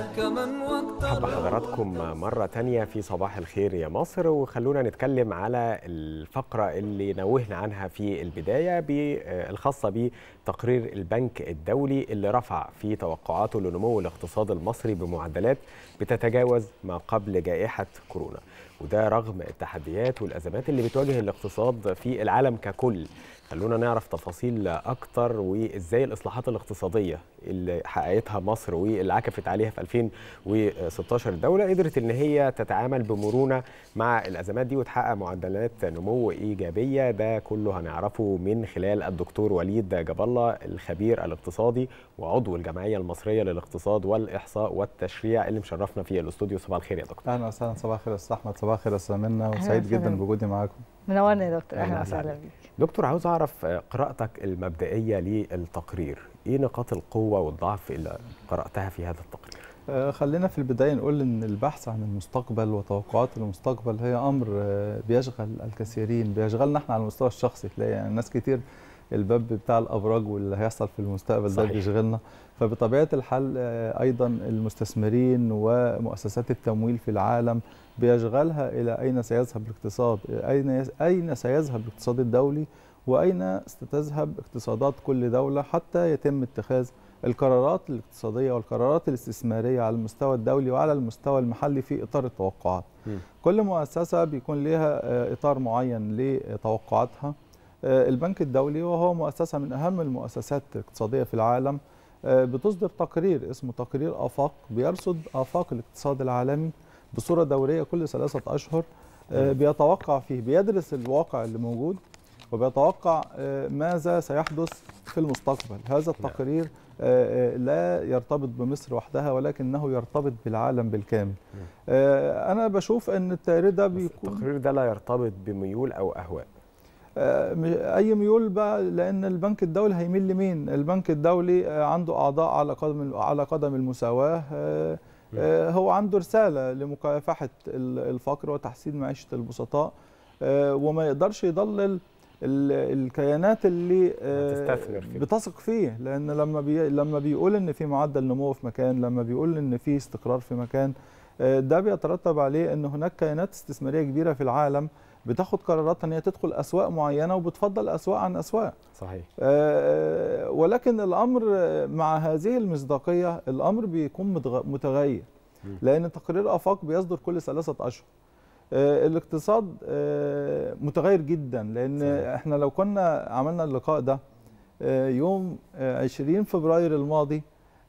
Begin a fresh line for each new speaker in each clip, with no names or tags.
حب حضراتكم مرة تانية في صباح الخير يا مصر وخلونا نتكلم على الفقرة اللي نوهنا عنها في البداية آه، الخاصة بتقرير البنك الدولي اللي رفع في توقعاته لنمو الاقتصاد المصري بمعدلات بتتجاوز ما قبل جائحة كورونا وده رغم التحديات والأزمات اللي بتواجه الاقتصاد في العالم ككل خلونا نعرف تفاصيل أكتر وإزاي الإصلاحات الاقتصادية اللي حققتها مصر واللي عكفت عليها في 2016 الدولة قدرت إن هي تتعامل بمرونة مع الأزمات دي وتحقق معدلات نمو إيجابية ده كله هنعرفه من خلال الدكتور وليد جاب الله الخبير الاقتصادي وعضو الجمعية المصرية للاقتصاد والإحصاء والتشريع اللي مشرفنا في الاستوديو صباح الخير يا دكتور أهلا وسهلا صباح الخير أستاذ أحمد
صباح اواخر اسلامنا
وسعيد جدا بوجودي معاكم
منورنا يا دكتور اهلا وسهلا بيك
دكتور عاوز اعرف آه، قراءتك المبدئيه للتقرير ايه نقاط القوه والضعف اللي قراتها في هذا التقرير
آه، خلينا في البدايه نقول ان البحث عن المستقبل وتوقعات المستقبل هي امر آه، بيشغل الكثيرين بيشغلنا احنا على المستوى الشخصي تلاقي يعني ناس كتير الباب بتاع الابراج واللي هيحصل في المستقبل صحيح. ده بيشغلنا فبطبيعه الحال آه، ايضا المستثمرين ومؤسسات التمويل في العالم بيشغلها الى اين سيذهب الاقتصاد اين اين سيذهب الاقتصاد الدولي واين ستذهب اقتصادات كل دوله حتى يتم اتخاذ القرارات الاقتصاديه والقرارات الاستثماريه على المستوى الدولي وعلى المستوى المحلي في اطار التوقعات. م. كل مؤسسه بيكون لها آه، اطار معين لتوقعاتها آه، البنك الدولي وهو مؤسسة من أهم المؤسسات الاقتصادية في العالم آه، بتصدر تقرير اسمه تقرير آفاق بيرصد آفاق الاقتصاد العالمي بصورة دورية كل ثلاثة أشهر آه، بيتوقع فيه بيدرس الواقع اللي موجود وبيتوقع ماذا سيحدث في المستقبل هذا التقرير لا يرتبط بمصر وحدها ولكنه يرتبط بالعالم بالكامل انا بشوف ان التقرير ده بيكون التقرير ده لا يرتبط بميول او اهواء آه، اي ميول بقى لان البنك الدولي هيميل لمين البنك الدولي آه، عنده اعضاء على قدم على قدم المساواه آه، هو عنده رساله لمكافحه الفقر وتحسين معيشه البسطاء وما يقدرش يضلل الكيانات اللي فيه. بتثق فيه لان لما بي لما بيقول ان في معدل نمو في مكان لما بيقول ان في استقرار في مكان ده بيترتب عليه ان هناك كيانات استثماريه كبيره في العالم بتاخد قرارات ان هي تدخل اسواق معينه وبتفضل اسواق عن اسواق صحيح آه, آه، ولكن الامر مع هذه المصداقيه الامر بيكون متغير م. لان تقرير افاق بيصدر كل ثلاثه اشهر آه الاقتصاد آه متغير جدا لان صحيح. احنا لو كنا عملنا اللقاء ده آه يوم 20 آه، فبراير الماضي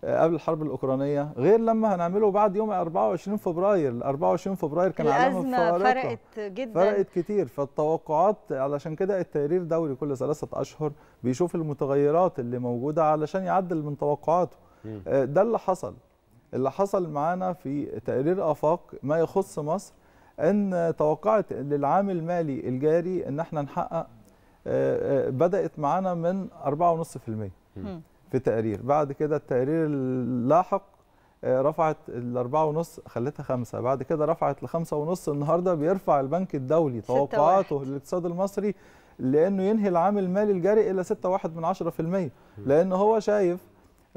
قبل الحرب الاوكرانيه غير لما هنعمله بعد يوم 24 فبراير 24 فبراير كان الازمه فارقه
فرقت جدا فرقت
كتير فالتوقعات علشان كده التقرير دوري كل ثلاثه اشهر بيشوف المتغيرات اللي موجوده علشان يعدل من توقعاته آه، ده اللي حصل اللي حصل معانا في تقرير افاق ما يخص مصر ان توقعت للعام المالي الجاري ان احنا نحقق آه، آه، بدات معانا من 4.5% في تقرير بعد كده التقرير اللاحق آه، رفعت الأربعة ونص خلتها خمسة بعد كده رفعت لخمسة ونص النهاردة بيرفع البنك الدولي توقعاته للاقتصاد المصري لأنه ينهي العام المالي الجاري إلى 6.1 من المية لأن هو شايف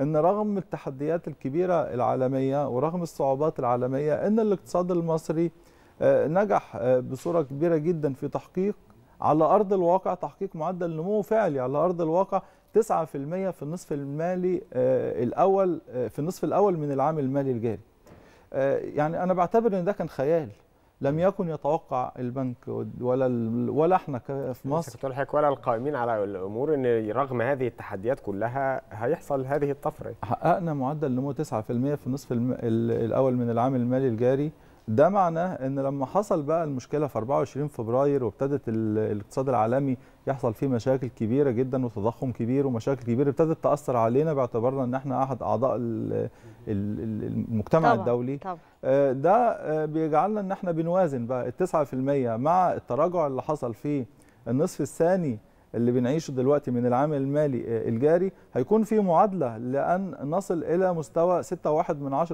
أن رغم التحديات الكبيرة العالمية ورغم الصعوبات العالمية أن الاقتصاد المصري آه، نجح آه، بصورة كبيرة جدا في تحقيق على أرض الواقع تحقيق معدل نمو فعلي على أرض الواقع 9% في النصف المالي آه، الاول آه، في النصف الاول من العام المالي الجاري آه، يعني انا بعتبر ان ده كان خيال لم يكن يتوقع البنك ولا
ولا احنا في مصر كنت ولا القائمين على الامور ان رغم هذه التحديات كلها هيحصل هذه الطفره
حققنا معدل نمو 9% في النصف الاول من العام المالي الجاري ده معناه ان لما حصل بقى المشكله في 24 فبراير وابتدت الاقتصاد العالمي يحصل فيه مشاكل كبيره جدا وتضخم كبير ومشاكل كبيره ابتدت تاثر علينا باعتبارنا ان احنا احد اعضاء المجتمع طبعا الدولي طبعا. آه، ده آه، بيجعلنا ان احنا بنوازن بقى ال 9% مع التراجع اللي حصل في النصف الثاني اللي بنعيشه دلوقتي من العام المالي آه، الجاري هيكون في معادله لان نصل الى مستوى 6.1 من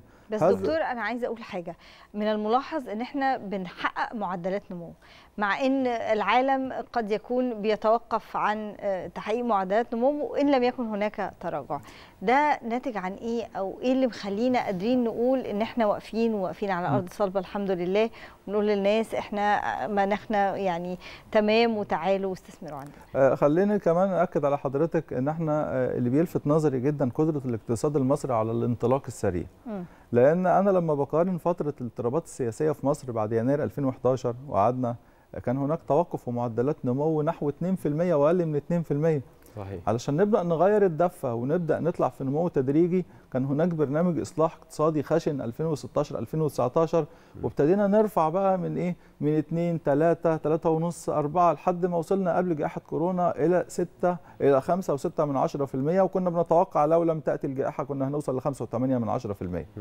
10%
بس هز... دكتور انا عايزه اقول حاجه من الملاحظ ان احنا بنحقق معدلات نمو مع ان العالم قد يكون بيتوقف عن آه، تحقيق معدلات نمو وان لم يكن هناك تراجع ده ناتج عن ايه او ايه اللي مخلينا قادرين نقول ان احنا واقفين وواقفين على ارض صلبه الحمد لله ونقول للناس احنا آه، مناخنا يعني تمام وتعالوا واستثمروا عندنا
آه، خليني كمان اكد على حضرتك ان احنا اللي بيلفت نظري جدا قدره الاقتصاد المصري على الانطلاق السريع م. لان انا لما بقارن فتره الاضطرابات السياسيه في مصر بعد يناير 2011 وقعدنا كان هناك توقف ومعدلات نمو نحو 2% واقل من 2% صحيح. علشان نبدا نغير الدفه ونبدا نطلع في نمو تدريجي كان هناك برنامج اصلاح اقتصادي خشن 2016 2019 وابتدينا نرفع بقى من ايه من 2 3 3 ونص 4 لحد ما وصلنا قبل جائحه كورونا الى 6 الى 5 و6 من 10% وكنا بنتوقع لو لم تاتي الجائحه كنا هنوصل ل 5 و8 من 10%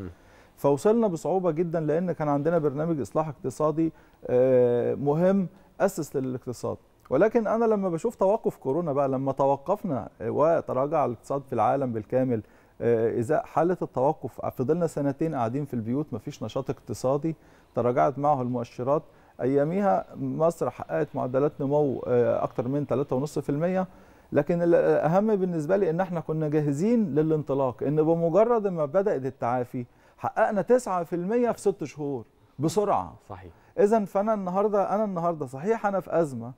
فوصلنا بصعوبه جدا لان كان عندنا برنامج اصلاح اقتصادي آه، مهم اسس للاقتصاد ولكن انا لما بشوف توقف كورونا بقى لما توقفنا آه، وتراجع الاقتصاد في العالم بالكامل آه، اذا حاله التوقف آه، فضلنا سنتين قاعدين في البيوت مفيش نشاط اقتصادي تراجعت معه المؤشرات اياميها مصر حققت معدلات نمو اكثر من 3.5% لكن الاهم بالنسبه لي ان احنا كنا جاهزين للانطلاق ان بمجرد ما بدات التعافي حققنا 9% في ست شهور بسرعه صحيح اذا فانا النهارده انا النهارده صحيح انا في ازمه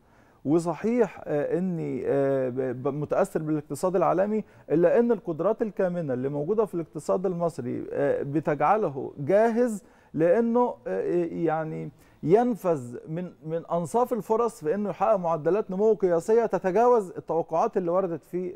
وصحيح آه، اني آه، متاثر بالاقتصاد العالمي الا ان القدرات الكامنه اللي موجوده في الاقتصاد المصري آه، بتجعله جاهز لانه يعني ينفذ من من انصاف الفرص في انه يحقق معدلات نمو قياسيه تتجاوز التوقعات اللي وردت في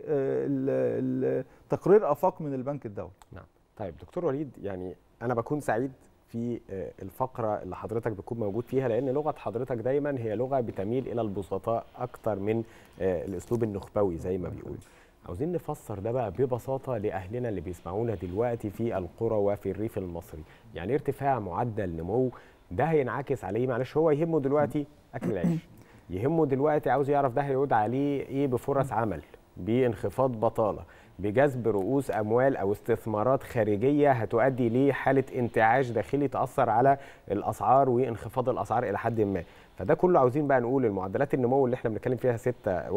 تقرير افاق من البنك الدولي.
نعم. طيب دكتور وليد يعني انا بكون سعيد في آه، الفقره اللي حضرتك بتكون موجود فيها لان لغه حضرتك دايما هي لغه بتميل الى البسطاء اكتر من آه، الاسلوب النخبوي زي ما بيقول عاوزين نفسر ده بقى ببساطه لاهلنا اللي بيسمعونا دلوقتي في القرى وفي الريف المصري يعني ارتفاع معدل نمو ده هينعكس عليه معلش هو يهمه دلوقتي اكل العيش يهمه دلوقتي عاوز يعرف ده هيعود عليه ايه بفرص عمل بانخفاض بطاله بجذب رؤوس اموال او استثمارات خارجيه هتؤدي لحاله انتعاش داخلي تاثر على الاسعار وانخفاض الاسعار الى حد ما فده كله عاوزين بقى نقول المعدلات النمو اللي احنا بنتكلم فيها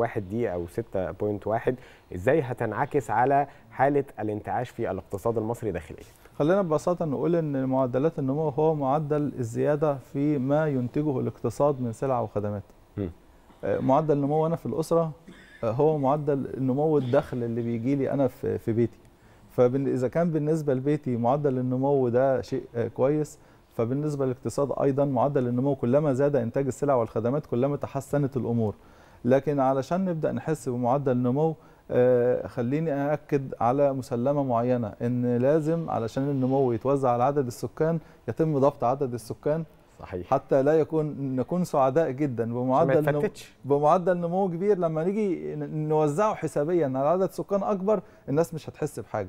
6.1 دي او 6.1 ازاي هتنعكس على حاله الانتعاش في الاقتصاد المصري داخليا خلينا ببساطه
نقول ان معدلات النمو هو معدل الزياده في ما ينتجه الاقتصاد من سلع وخدمات آه، معدل نمو انا في الاسره هو معدل نمو الدخل اللي بيجي لي انا في بيتي فاذا كان بالنسبه لبيتي معدل النمو ده شيء آه، كويس فبالنسبه للاقتصاد ايضا معدل النمو كلما زاد انتاج السلع والخدمات كلما تحسنت الامور لكن علشان نبدا نحس بمعدل النمو آه، خليني أأكد على مسلمة معينة إن لازم علشان النمو يتوزع على عدد السكان يتم ضبط عدد السكان صحيح. حتى لا يكون نكون سعداء جدا بمعدل نمو بمعدل نمو كبير لما نيجي نوزعه حسابيا على عدد سكان اكبر الناس مش هتحس بحاجه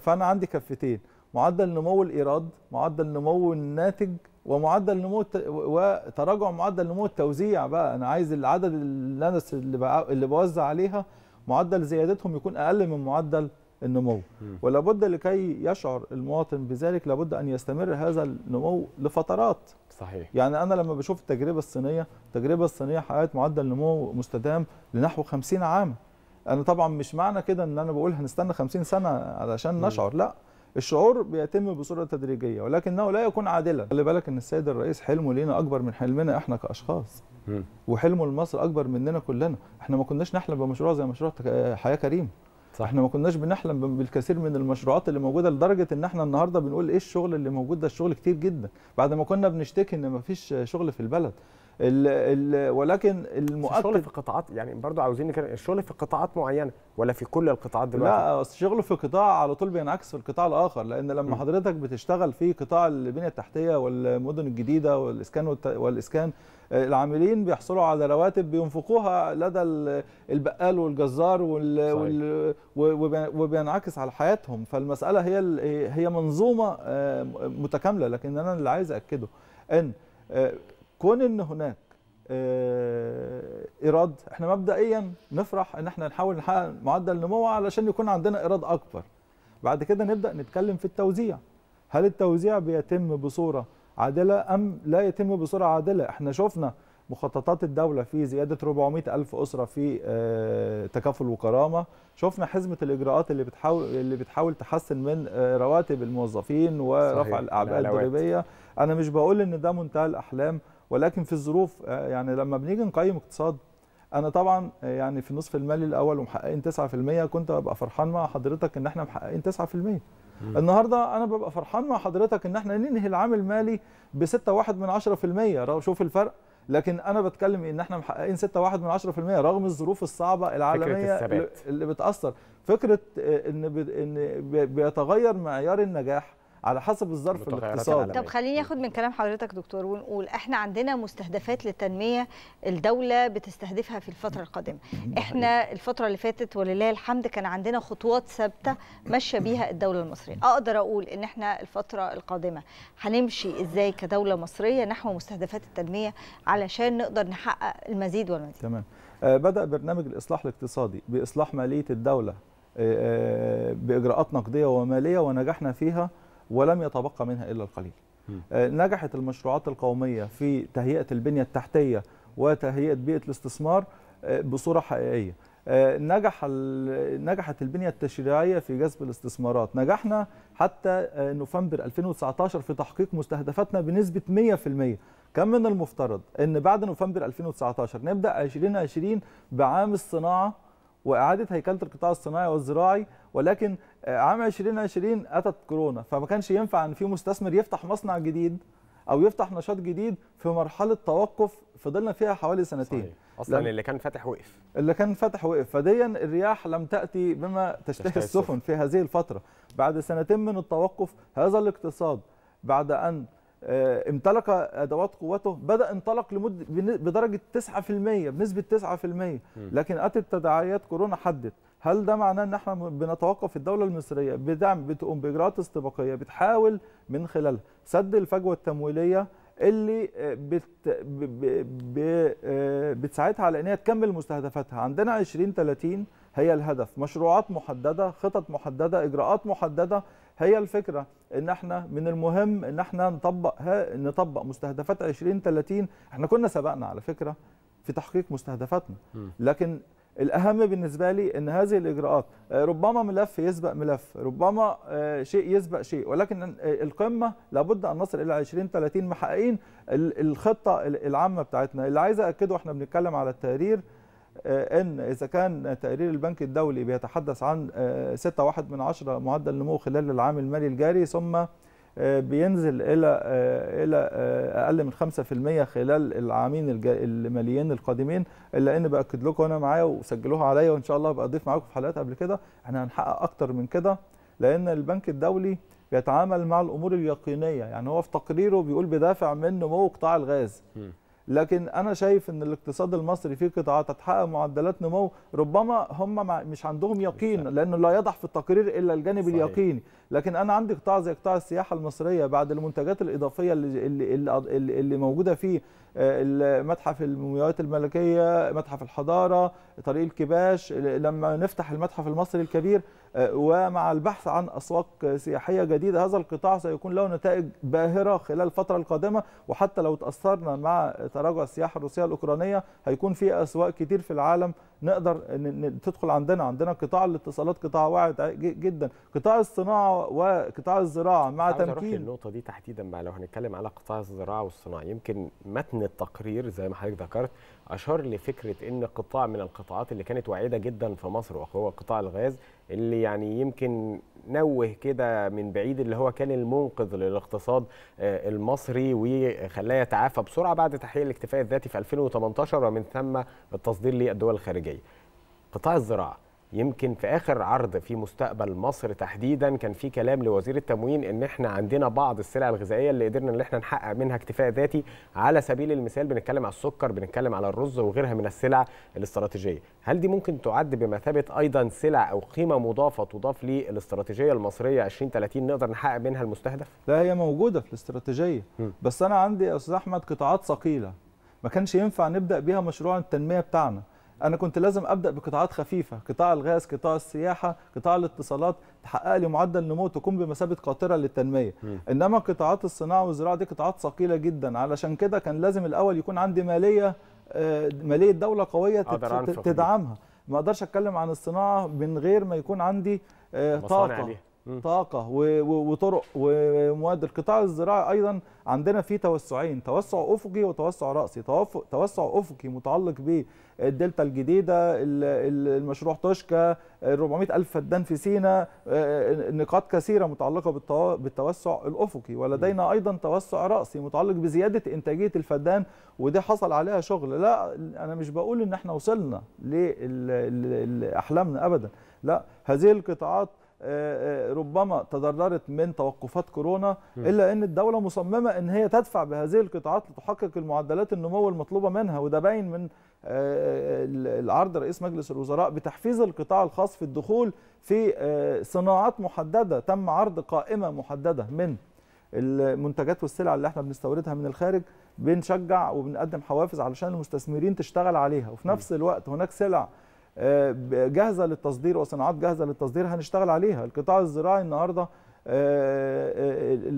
فانا عندي كفتين معدل نمو الايراد معدل نمو الناتج ومعدل نمو وتراجع معدل نمو التوزيع بقى انا عايز العدد اللي انا اللي, اللي بوزع عليها معدل زيادتهم يكون اقل من معدل النمو ولا بد لكي يشعر المواطن بذلك لابد ان يستمر هذا النمو لفترات صحيح يعني انا لما بشوف التجربه الصينيه التجربه الصينيه حققت معدل نمو مستدام لنحو 50 عام انا طبعا مش معنى كده ان انا بقول هنستنى 50 سنه علشان نشعر لا الشعور بيتم بصوره تدريجيه ولكنه لا يكون عادلا خلي بالك ان السيد الرئيس حلمه لينا اكبر من حلمنا احنا كاشخاص وحلمه لمصر اكبر مننا كلنا احنا ما كناش نحلم بمشروع زي مشروع حياه كريم صح. احنا ما كناش بنحلم بالكثير من المشروعات اللي موجوده لدرجه ان احنا النهارده بنقول ايه الشغل اللي موجود ده الشغل كتير جدا بعد ما كنا بنشتكي ان ما فيش شغل في البلد
ال ال ولكن المؤكد الشغل في قطاعات يعني برضه عاوزين الشغل في قطاعات معينه ولا في كل القطاعات دلوقتي لا
الشغل في قطاع على طول بينعكس في القطاع الاخر لان لما م. حضرتك بتشتغل في قطاع البنيه التحتيه والمدن الجديده والاسكان والاسكان آه، العاملين بيحصلوا على رواتب بينفقوها لدى البقال والجزار وال... وبينعكس على حياتهم فالمساله هي هي منظومه آه، متكامله لكن انا اللي عايز اكده ان آه، كون ان هناك آه، ايراد احنا مبدئيا نفرح ان احنا نحاول نحقق معدل نمو علشان يكون عندنا ايراد اكبر بعد كده نبدا نتكلم في التوزيع هل التوزيع بيتم بصوره عادله ام لا يتم بصوره عادله احنا شفنا مخططات الدولة في زيادة 400 ألف أسرة في آه، تكافل وكرامة شفنا حزمة الإجراءات اللي بتحاول اللي بتحاول تحسن من آه، رواتب الموظفين ورفع الأعباء الضريبية أنا مش بقول إن ده منتهى الأحلام ولكن في الظروف آه، يعني لما بنيجي نقيم اقتصاد انا طبعا آه، يعني في النصف المالي الاول ومحققين 9% كنت ببقى فرحان مع حضرتك ان احنا محققين 9% النهارده انا ببقى فرحان مع حضرتك ان احنا ننهي العام المالي ب 6.1 من شوف الفرق لكن انا بتكلم ان احنا محققين 6.1 من رغم الظروف الصعبه العالميه اللي بتاثر فكره آه، ان ان بيتغير معيار النجاح على حسب الظرف الاقتصادي طب خليني
اخد من كلام حضرتك دكتور ونقول احنا عندنا مستهدفات للتنميه الدوله بتستهدفها في الفتره القادمه احنا الفتره اللي فاتت ولله الحمد كان عندنا خطوات ثابته ماشيه بيها الدوله المصريه اقدر اقول ان احنا الفتره القادمه هنمشي ازاي كدوله مصريه نحو مستهدفات التنميه علشان نقدر نحقق المزيد والمزيد
تمام آه، بدأ برنامج الإصلاح الاقتصادي بإصلاح مالية الدولة آه، آه، بإجراءات نقدية ومالية ونجحنا فيها ولم يتبقى منها إلا القليل آه، نجحت المشروعات القومية في تهيئة البنية التحتية وتهيئة بيئة الاستثمار آه، بصورة حقيقية آه، نجح نجحت البنية التشريعية في جذب الاستثمارات نجحنا حتى نوفمبر 2019 في تحقيق مستهدفاتنا بنسبة 100% كان من المفترض أن بعد نوفمبر 2019 نبدأ 2020 بعام الصناعة وإعادة هيكلة القطاع الصناعي والزراعي ولكن آه، عام 2020 اتت كورونا فما كانش ينفع ان في مستثمر يفتح مصنع جديد او يفتح نشاط جديد في مرحله توقف فضلنا فيها حوالي سنتين صحيح. اصلا لم... اللي
كان فاتح وقف
اللي كان فاتح وقف فديا الرياح لم تاتي بما تشتهي السفن في هذه الفتره بعد سنتين من التوقف هذا الاقتصاد بعد ان آه، امتلك ادوات قوته بدا انطلق لمده بدرجه 9% بنسبه 9% لكن اتت تداعيات كورونا حدت هل ده معناه ان احنا بنتوقف الدوله المصريه بدعم بتقوم باجراءات استباقيه بتحاول من خلالها سد الفجوه التمويليه اللي آه، بت آه، بتساعدها على ان هي تكمل مستهدفاتها عندنا 20 30 هي الهدف مشروعات محدده خطط محدده اجراءات محدده هي الفكره ان احنا من المهم ان احنا نطبق نطبق مستهدفات 20 30 احنا كنا سبقنا على فكره في تحقيق مستهدفاتنا لكن الاهم بالنسبه لي ان هذه الاجراءات آه، ربما ملف يسبق ملف ربما آه، شيء يسبق شيء ولكن آه، القمه لابد ان نصل الى 20 20-30 محققين الخطه العامه بتاعتنا اللي عايز اكده واحنا بنتكلم على التقرير ان اذا كان تقرير البنك الدولي بيتحدث عن 6.1 معدل نمو خلال العام المالي الجاري ثم آه، بينزل الى آه، الى آه، اقل من 5% خلال العامين الماليين القادمين الا ان باكد لكم انا معايا وسجلوها عليا وان شاء الله ابقى اضيف معاكم في حلقات قبل كده احنا هنحقق اكتر من كده لان البنك الدولي بيتعامل مع الامور اليقينيه يعني هو في تقريره بيقول بدافع من نمو قطاع الغاز لكن انا شايف ان الاقتصاد المصري فيه قطاعات هتحقق معدلات نمو ربما هم مش عندهم يقين لانه لا يضح في التقرير الا الجانب صحيح. اليقيني لكن انا عندي قطاع زي قطاع السياحه المصريه بعد المنتجات الاضافيه اللي اللي, اللي, اللي موجوده فيه آه، متحف المومياوات الملكيه متحف الحضاره طريق الكباش لما نفتح المتحف المصري الكبير آه، ومع البحث عن أسواق سياحية جديدة هذا القطاع سيكون له نتائج باهرة خلال الفترة القادمة وحتى لو تأثرنا مع تراجع السياحة الروسية الأوكرانية هيكون في أسواق كتير في العالم نقدر تدخل عندنا عندنا قطاع الاتصالات قطاع واعد جدا قطاع الصناعه وقطاع الزراعه مع تمكين
النقطه دي تحديدا بقى لو هنتكلم على قطاع الزراعه والصناعه يمكن متن التقرير زي ما حضرتك ذكرت اشار لفكره ان قطاع من القطاعات اللي كانت واعده جدا في مصر وهو قطاع الغاز اللي يعني يمكن نوه كده من بعيد اللي هو كان المنقذ للاقتصاد آه، المصري وخلاه يتعافى بسرعه بعد تحقيق الاكتفاء الذاتي في 2018 ومن ثم التصدير للدول الخارجيه. قطاع الزراعه يمكن في اخر عرض في مستقبل مصر تحديدا كان في كلام لوزير التموين ان احنا عندنا بعض السلع الغذائيه اللي قدرنا ان احنا نحقق منها اكتفاء ذاتي على سبيل المثال بنتكلم على السكر بنتكلم على الرز وغيرها من السلع الاستراتيجيه هل دي ممكن تعد بمثابه ايضا سلع او قيمه مضافه تضاف للاستراتيجيه المصريه 2030 نقدر نحقق منها المستهدف لا هي موجوده في الاستراتيجيه م. بس انا عندي يا استاذ احمد قطاعات ثقيله ما كانش
ينفع نبدا بيها مشروع التنميه بتاعنا انا كنت لازم ابدا بقطاعات خفيفه قطاع الغاز قطاع السياحه قطاع الاتصالات تحقق لي معدل نمو تكون بمثابه قاطره للتنميه م. انما قطاعات الصناعه والزراعه دي قطاعات ثقيله جدا علشان كده كان لازم الاول يكون عندي ماليه آه، ماليه دوله قويه تدعمها ما اقدرش اتكلم عن الصناعه من غير ما يكون عندي آه، طاقه طاقه وطرق ومواد القطاع الزراعي ايضا عندنا فيه توسعين توسع افقي وتوسع راسي توسع افقي متعلق بالدلتا الجديده المشروع توشكا 400 الف فدان في سينا آه، آه، نقاط كثيره متعلقه بالتوسع الافقي ولدينا ايضا توسع راسي متعلق بزياده انتاجيه الفدان ودي حصل عليها شغل لا انا مش بقول ان احنا وصلنا لاحلامنا ابدا لا هذه القطاعات آه، آه، ربما تضررت من توقفات كورونا الا ان الدوله مصممه ان هي تدفع بهذه القطاعات لتحقق المعدلات النمو المطلوبه منها وده باين من آه، العرض رئيس مجلس الوزراء بتحفيز القطاع الخاص في الدخول في صناعات محدده تم عرض قائمه محدده من المنتجات والسلع اللي احنا بنستوردها من الخارج بنشجع وبنقدم حوافز علشان المستثمرين تشتغل عليها وفي نفس الوقت هناك سلع آه، جاهزه للتصدير وصناعات جاهزه للتصدير هنشتغل عليها القطاع الزراعي النهارده آه،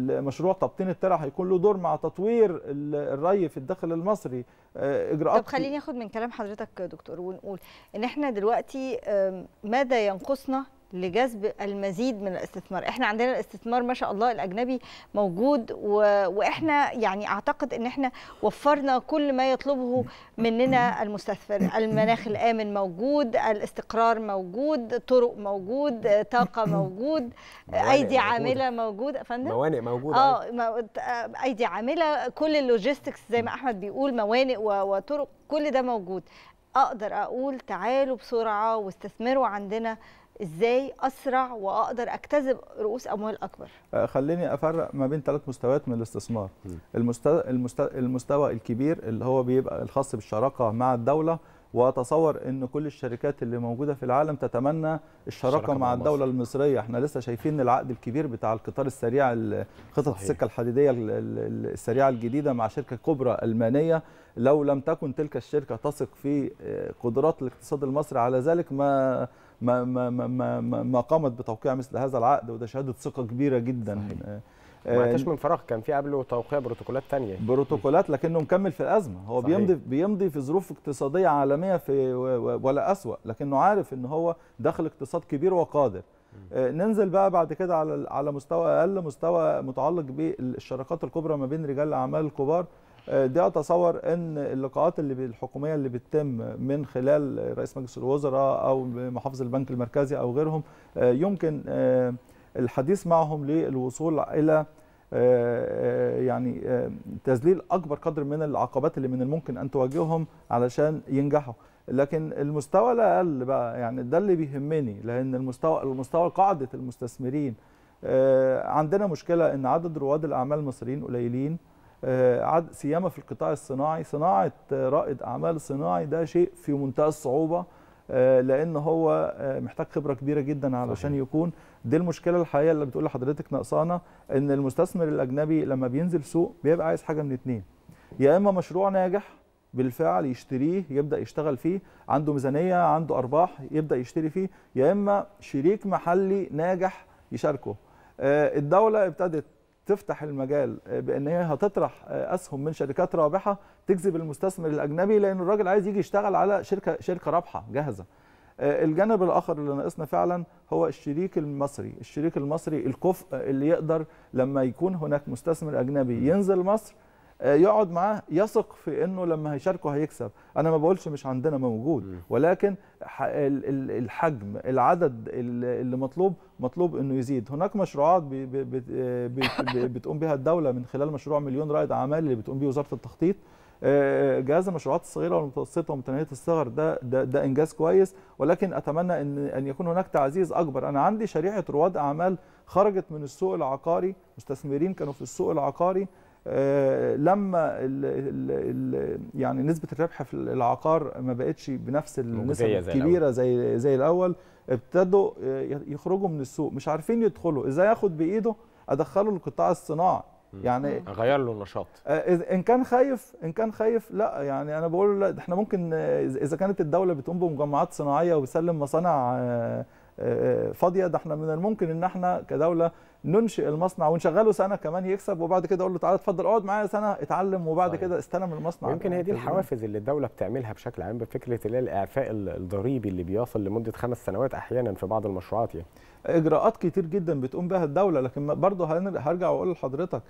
آه، مشروع تبطين الترع هيكون له دور مع تطوير الري في الداخل المصري اجراءات طب
خليني اخد من كلام حضرتك دكتور ونقول ان احنا دلوقتي ماذا ينقصنا لجذب المزيد من الاستثمار احنا عندنا الاستثمار ما شاء الله الاجنبي موجود و... واحنا يعني اعتقد ان احنا وفرنا كل ما يطلبه مننا المستثمر المناخ الامن موجود الاستقرار موجود طرق موجود طاقه موجود
ايدي عامله
موجوده فندم موانئ موجوده اه أيوة. م... ايدي عامله كل اللوجيستكس زي ما احمد بيقول موانئ و... وطرق كل ده موجود اقدر اقول تعالوا بسرعه واستثمروا عندنا ازاي اسرع واقدر اكتسب رؤوس اموال اكبر
آه، خليني افرق ما بين ثلاث مستويات من الاستثمار المستوى, المستوى, المستوى الكبير اللي هو بيبقى الخاص بالشراكه مع الدوله واتصور ان كل الشركات اللي موجوده في العالم تتمنى الشراكه مع الدوله المصريه احنا لسه شايفين العقد الكبير بتاع القطار السريع خطط السكه الحديديه السريعه الجديده مع شركه كبرى المانيه لو لم تكن تلك الشركه تثق في آه، قدرات الاقتصاد المصري على ذلك ما ما ما ما ما, ما قامت بتوقيع مثل هذا العقد وده شهاده ثقه كبيره جدا صحيح. آه، ما آه، من فراغ كان في قبله توقيع بروتوكولات ثانيه بروتوكولات لكنه مكمل في الازمه هو صحيح. بيمضي بيمضي في ظروف اقتصاديه عالميه في ولا اسوا لكنه عارف ان هو دخل اقتصاد كبير وقادر آه، ننزل بقى بعد كده على على مستوى اقل مستوى متعلق بالشراكات الكبرى ما بين رجال الاعمال الكبار ده آه، اتصور ان اللقاءات اللي الحكوميه اللي بتتم من خلال رئيس مجلس الوزراء او محافظ البنك المركزي او غيرهم آه، يمكن آه، الحديث معهم للوصول الى يعني تذليل اكبر قدر من العقبات اللي من الممكن ان تواجههم علشان ينجحوا لكن المستوى الاقل بقى يعني ده اللي بيهمني لان المستوى المستوى قاعده المستثمرين عندنا مشكله ان عدد رواد الاعمال المصريين قليلين آه، سيما في القطاع الصناعي صناعه آه، رائد اعمال صناعي ده شيء في منتهى الصعوبه آه، لان هو محتاج خبره كبيره جدا علشان يكون دي المشكله الحقيقه اللي بتقول لحضرتك ناقصانا ان المستثمر الاجنبي لما بينزل سوق بيبقى عايز حاجه من اتنين يا اما مشروع ناجح بالفعل يشتريه يبدا يشتغل فيه عنده ميزانيه عنده ارباح يبدا يشتري فيه يا اما شريك محلي ناجح يشاركه الدوله ابتدت تفتح المجال آه، بان هي هتطرح آه، اسهم من شركات رابحه تجذب المستثمر الاجنبي لان الراجل عايز يجي يشتغل على شركه شركه رابحه جاهزه. آه، الجانب الاخر اللي ناقصنا فعلا هو الشريك المصري، الشريك المصري الكفء اللي يقدر لما يكون هناك مستثمر اجنبي ينزل مصر آه، يقعد معاه يثق في انه لما هيشاركه هيكسب انا ما بقولش مش عندنا موجود ولكن الحجم العدد اللي مطلوب مطلوب انه يزيد هناك مشروعات بتقوم بها الدوله من خلال مشروع مليون رائد اعمال اللي بتقوم به وزاره التخطيط آه، جهاز المشروعات الصغيره والمتوسطه ومتناهيه الصغر ده, ده ده انجاز كويس ولكن اتمنى ان ان يكون هناك تعزيز اكبر انا عندي شريحه رواد اعمال خرجت من السوق العقاري مستثمرين كانوا في السوق العقاري آه، لما ال ال ال يعني نسبه الربح في العقار ما بقتش بنفس النسبه الكبيره زي زي الاول ابتدوا آه، يخرجوا من السوق مش عارفين يدخلوا ازاي اخد بايده ادخله للقطاع الصناعي
يعني اغير له النشاط
آه، ان كان خايف ان كان خايف لا يعني انا بقول احنا ممكن اذا كانت الدوله بتقوم بمجمعات صناعيه وبتسلم مصانع فاضيه ده احنا من الممكن ان احنا كدوله ننشئ المصنع ونشغله سنه كمان يكسب وبعد كده اقول له تعالى اتفضل اقعد معايا سنه اتعلم وبعد صحيح. كده استلم المصنع يمكن هي دي الحوافز
اللي الدوله بتعملها بشكل عام بفكره اللي الاعفاء الضريبي اللي بيصل لمده خمس سنوات احيانا في بعض المشروعات يعني اجراءات كتير جدا بتقوم بها الدوله لكن برضه هرجع واقول لحضرتك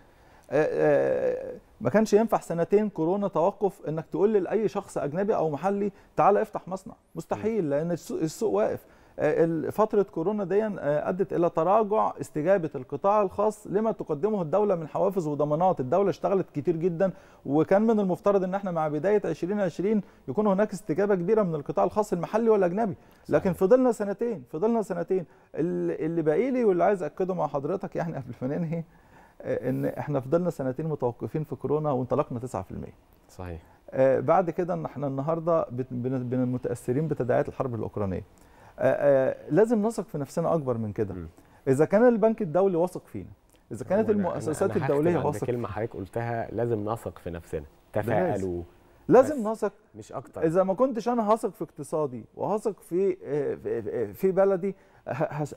آه، آه، ما كانش ينفع سنتين كورونا توقف انك تقول لاي شخص اجنبي او محلي تعالى افتح مصنع مستحيل لان السوق واقف آه، فتره كورونا دي آه، ادت الى تراجع استجابه القطاع الخاص لما تقدمه الدوله من حوافز وضمانات الدوله اشتغلت كتير جدا وكان من المفترض ان احنا مع بدايه 2020 يكون هناك استجابه كبيره من القطاع الخاص المحلي والاجنبي لكن فضلنا سنتين فضلنا سنتين اللي باقي لي واللي عايز اكده مع حضرتك يعني قبل ما ننهي آه، ان احنا فضلنا سنتين متوقفين في كورونا وانطلقنا 9% صحيح بعد كده احنا النهارده متاثرين بتداعيات الحرب الاوكرانيه آه، آه، لازم نثق في نفسنا اكبر من كده اذا كان البنك الدولي واثق فينا اذا كانت المؤسسات أنا الدوليه واثقه
كلمه حضرتك قلتها لازم نثق في نفسنا تفائلوا لازم نثق مش اكتر
اذا ما كنتش انا هثق في اقتصادي وهثق في آه، في بلدي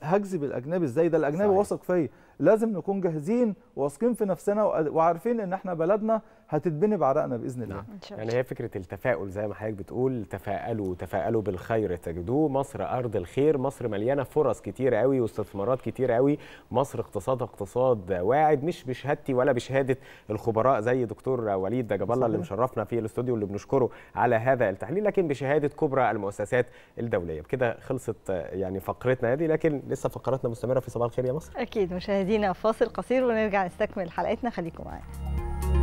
هجذب الاجنبي ازاي ده الاجنبي واثق فيا لازم نكون جاهزين واثقين في نفسنا وعارفين ان احنا بلدنا هتتبني بعرقنا باذن الله نعم.
يعني هي فكره التفاؤل زي ما حضرتك بتقول تفاءلوا تفاءلوا بالخير تجدوه مصر ارض الخير مصر مليانه فرص كتير قوي واستثمارات كتير قوي مصر اقتصادها اقتصاد واعد مش بشهادتي ولا بشهاده الخبراء زي دكتور وليد جاب الله اللي مشرفنا في الاستوديو اللي بنشكره على هذا التحليل لكن بشهاده كبرى المؤسسات الدوليه بكده خلصت يعني فقرتنا هذه لكن لسه فقراتنا مستمره في صباح الخير يا مصر
اكيد مشاهدي مشاهدينا فاصل قصير ونرجع نستكمل حلقتنا خليكم معانا